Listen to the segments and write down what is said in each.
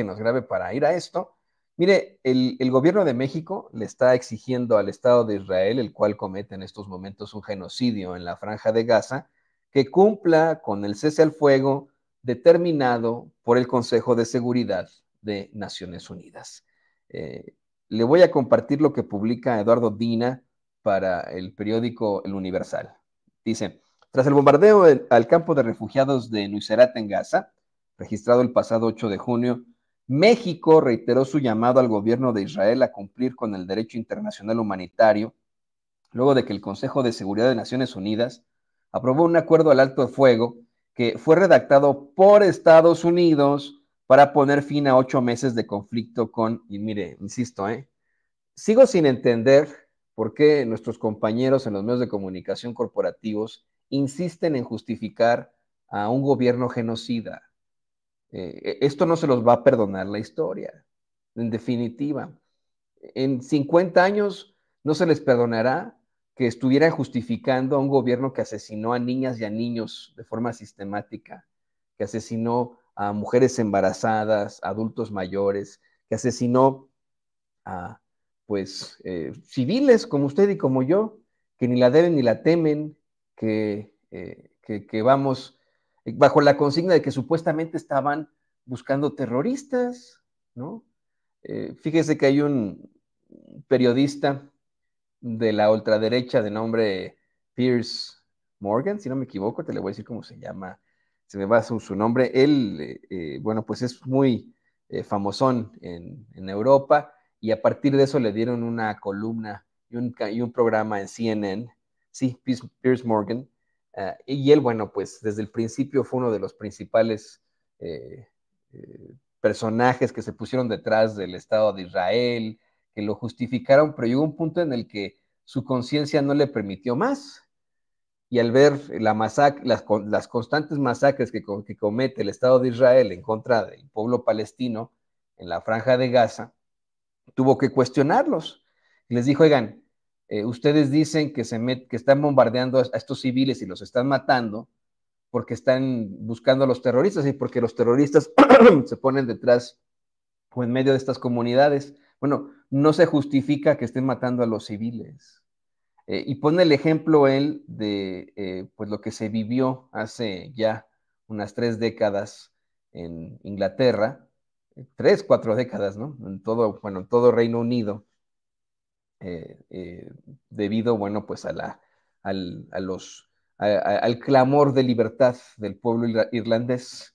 que nos grabe para ir a esto. Mire, el, gobierno de México le está exigiendo al Estado de Israel, el cual comete en estos momentos un genocidio en la franja de Gaza, que cumpla con el cese al fuego determinado por el Consejo de Seguridad de Naciones Unidas. Eh, le voy a compartir lo que publica Eduardo Dina para el periódico El Universal. Dice, tras el bombardeo al campo de refugiados de Nuserat en Gaza, registrado el pasado 8 de junio, México reiteró su llamado al gobierno de Israel a cumplir con el derecho internacional humanitario, luego de que el Consejo de Seguridad de Naciones Unidas aprobó un acuerdo al alto el fuego que fue redactado por Estados Unidos para poner fin a ocho meses de conflicto con, y mire, insisto, ¿eh? sigo sin entender por qué nuestros compañeros en los medios de comunicación corporativos insisten en justificar a un gobierno genocida eh, esto no se los va a perdonar la historia, en definitiva. En 50 años no se les perdonará que estuvieran justificando a un gobierno que asesinó a niñas y a niños de forma sistemática, que asesinó a mujeres embarazadas, adultos mayores, que asesinó a pues eh, civiles como usted y como yo, que ni la deben ni la temen, que, eh, que, que vamos eh, bajo la consigna de que supuestamente estaban buscando terroristas, ¿no? Eh, fíjese que hay un periodista de la ultraderecha de nombre Pierce Morgan, si no me equivoco, te le voy a decir cómo se llama, se me va su, nombre. Él, eh, bueno, pues es muy famosón en, Europa y a partir de eso le dieron una columna y un, programa en CNN, sí, Pierce Morgan, eh, y él, bueno, pues desde el principio fue uno de los principales eh, eh, personajes que se pusieron detrás del Estado de Israel, que lo justificaron, pero llegó un punto en el que su conciencia no le permitió más. Y al ver la las, constantes masacres que, que comete el Estado de Israel en contra del pueblo palestino en la franja de Gaza, tuvo que cuestionarlos. y Les dijo, oigan, eh, ustedes dicen que, se que están bombardeando a, estos civiles y los están matando porque están buscando a los terroristas y porque los terroristas se ponen detrás o en medio de estas comunidades. Bueno, no se justifica que estén matando a los civiles. Eh, y pone el ejemplo él de eh, pues lo que se vivió hace ya unas tres décadas en Inglaterra, tres, cuatro décadas, ¿no? En todo, bueno, en todo Reino Unido, eh, eh, debido, bueno, pues a la, al, a los, al clamor de libertad del pueblo irlandés.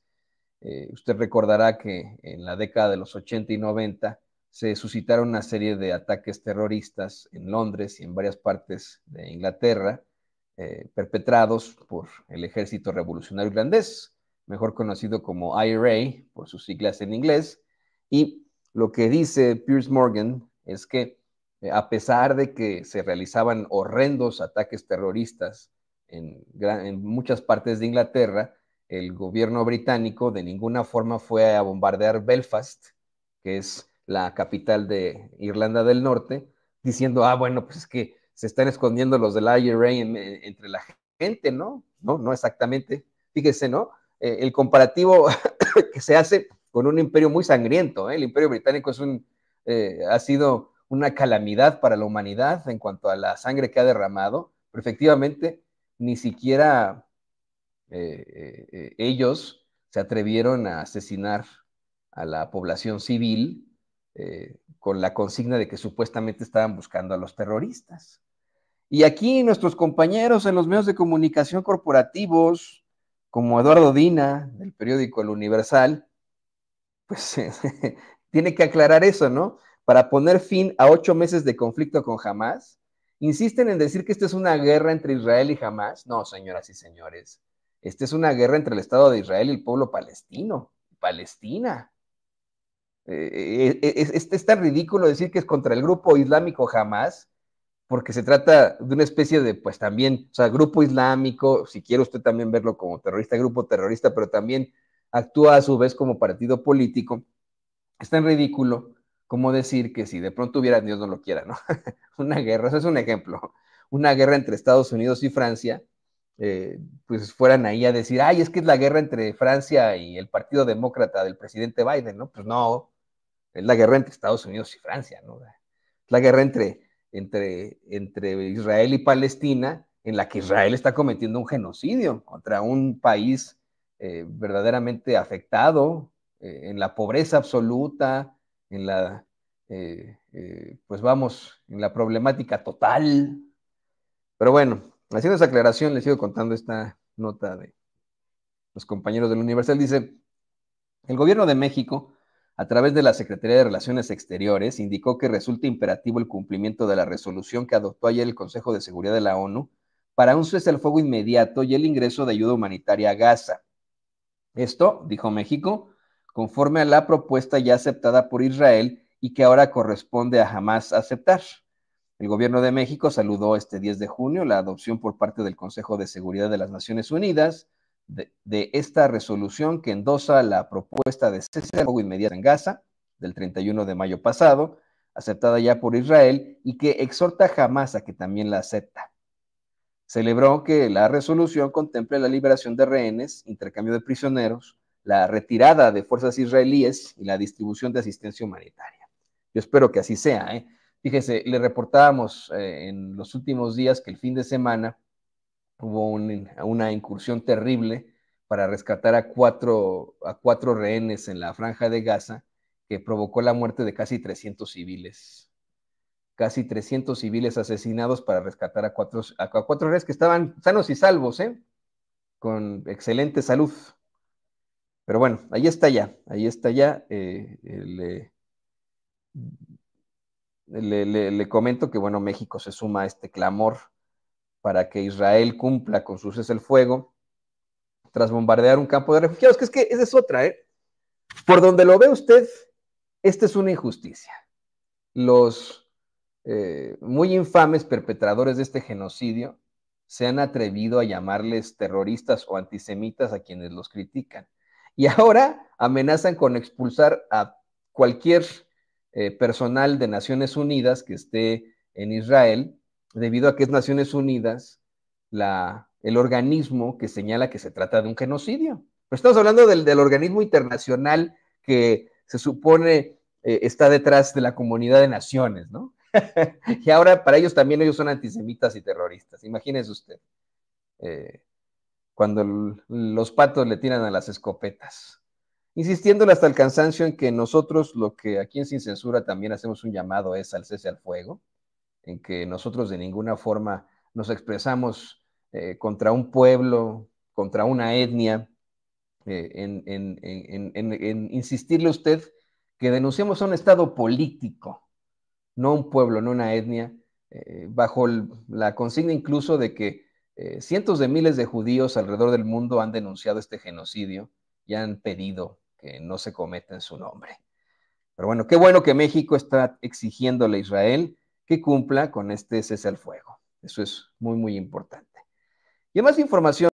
Eh, usted recordará que en la década de los 80 y 90 se suscitaron una serie de ataques terroristas en Londres y en varias partes de Inglaterra, perpetrados por el ejército revolucionario irlandés, mejor conocido como IRA por sus siglas en inglés. Y lo que dice Pierce Morgan es que eh, a pesar de que se realizaban horrendos ataques terroristas en, muchas partes de Inglaterra, el gobierno británico de ninguna forma fue a bombardear Belfast, que es la capital de Irlanda del Norte, diciendo, ah, bueno, pues es que se están escondiendo los del IRA entre la gente, ¿no? No, no exactamente. Fíjese, ¿no? Eh, el comparativo que se hace con un imperio muy sangriento, ¿eh? el imperio británico es un, ha sido una calamidad para la humanidad en cuanto a la sangre que ha derramado, pero efectivamente ni siquiera eh, eh, eh, ellos se atrevieron a asesinar a la población civil con la consigna de que supuestamente estaban buscando a los terroristas. Y aquí nuestros compañeros en los medios de comunicación corporativos, como Eduardo Dina, del periódico El Universal, pues tiene que aclarar eso, ¿no? para poner fin a ocho meses de conflicto con Hamas? ¿Insisten en decir que esta es una guerra entre Israel y Hamas? No, señoras y señores. Esta es una guerra entre el Estado de Israel y el pueblo palestino, Palestina. Eh, eh, eh, es, tan ridículo decir que es contra el grupo islámico Hamas, porque se trata de una especie de, pues también, o sea, grupo islámico, si quiere usted también verlo como terrorista, grupo terrorista, pero también actúa a su vez como partido político. Está en ridículo ¿Cómo decir que si de pronto hubiera, Dios no lo quiera, ¿no? una guerra, eso es un ejemplo, una guerra entre Estados Unidos y Francia, eh, pues fueran ahí a decir, ay, es que es la guerra entre Francia y el Partido Demócrata del presidente Biden, ¿no? Pues no, es la guerra entre Estados Unidos y Francia, ¿no? Es la guerra entre, entre, entre Israel y Palestina, en la que Israel está cometiendo un genocidio contra un país eh, verdaderamente afectado eh, en la pobreza absoluta, en la, eh, eh, pues vamos, en la problemática total. Pero bueno, haciendo esa aclaración, les sigo contando esta nota de los compañeros del Universal. Dice, el gobierno de México, a través de la Secretaría de Relaciones Exteriores, indicó que resulta imperativo el cumplimiento de la resolución que adoptó ayer el Consejo de Seguridad de la ONU para un cese al fuego inmediato y el ingreso de ayuda humanitaria a Gaza. Esto, dijo México, conforme a la propuesta ya aceptada por Israel y que ahora corresponde a Hamas aceptar. El gobierno de México saludó este 10 de junio la adopción por parte del Consejo de Seguridad de las Naciones Unidas de, esta resolución que endosa la propuesta de cese de fuego inmediato en Gaza del 31 de mayo pasado, aceptada ya por Israel y que exhorta a Hamas a que también la acepta. Celebró que la resolución contemple la liberación de rehenes, intercambio de prisioneros, la retirada de fuerzas israelíes y la distribución de asistencia humanitaria. Yo espero que así sea. ¿eh? Fíjese, le reportábamos eh, en los últimos días que el fin de semana hubo una incursión terrible para rescatar a cuatro, a cuatro rehenes en la franja de Gaza que provocó la muerte de casi 300 civiles. Casi 300 civiles asesinados para rescatar a cuatro, a cuatro rehenes que estaban sanos y salvos, ¿eh? con excelente salud. Pero bueno, ahí está ya, ahí está ya. Eh, le, comento que, bueno, México se suma a este clamor para que Israel cumpla con su cese el fuego tras bombardear un campo de refugiados, que es que esa es otra, ¿eh? Por donde lo ve usted, esta es una injusticia. Los eh, muy infames perpetradores de este genocidio se han atrevido a llamarles terroristas o antisemitas a quienes los critican. Y ahora amenazan con expulsar a cualquier eh, personal de Naciones Unidas que esté en Israel, debido a que es Naciones Unidas el organismo que señala que se trata de un genocidio. Pero estamos hablando del, organismo internacional que se supone eh, está detrás de la comunidad de naciones, ¿no? y ahora para ellos también ellos son antisemitas y terroristas, Imagínense usted. Eh, cuando los patos le tiran a las escopetas. Insistiéndole hasta el cansancio en que nosotros, lo que aquí en Sin Censura también hacemos un llamado es al cese al fuego, en que nosotros de ninguna forma nos expresamos eh, contra un pueblo, contra una etnia, eh, en, insistirle a usted que denunciamos a un Estado político, no un pueblo, no una etnia, eh, bajo la consigna incluso de que eh, cientos de miles de judíos alrededor del mundo han denunciado este genocidio y han pedido que no se cometa en su nombre. Pero bueno, qué bueno que México está exigiéndole a Israel que cumpla con este cese al fuego. Eso es muy, muy importante. Y más información.